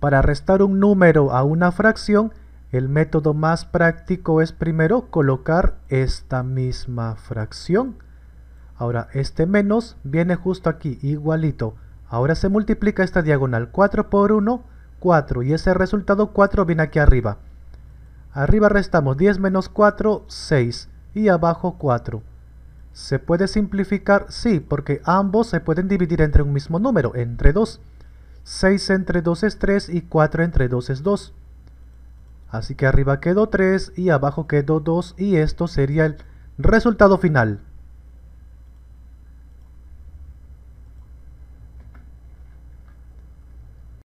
Para restar un número a una fracción, el método más práctico es primero colocar esta misma fracción. Ahora, este menos viene justo aquí, igualito. Ahora se multiplica esta diagonal, 4 por 1, 4, y ese resultado 4 viene aquí arriba. Arriba restamos 10 menos 4, 6, y abajo 4. ¿Se puede simplificar? Sí, porque ambos se pueden dividir entre un mismo número, entre 2. 6 entre 2 es 3 y 4 entre 2 es 2. Así que arriba quedó 3 y abajo quedó 2 y esto sería el resultado final.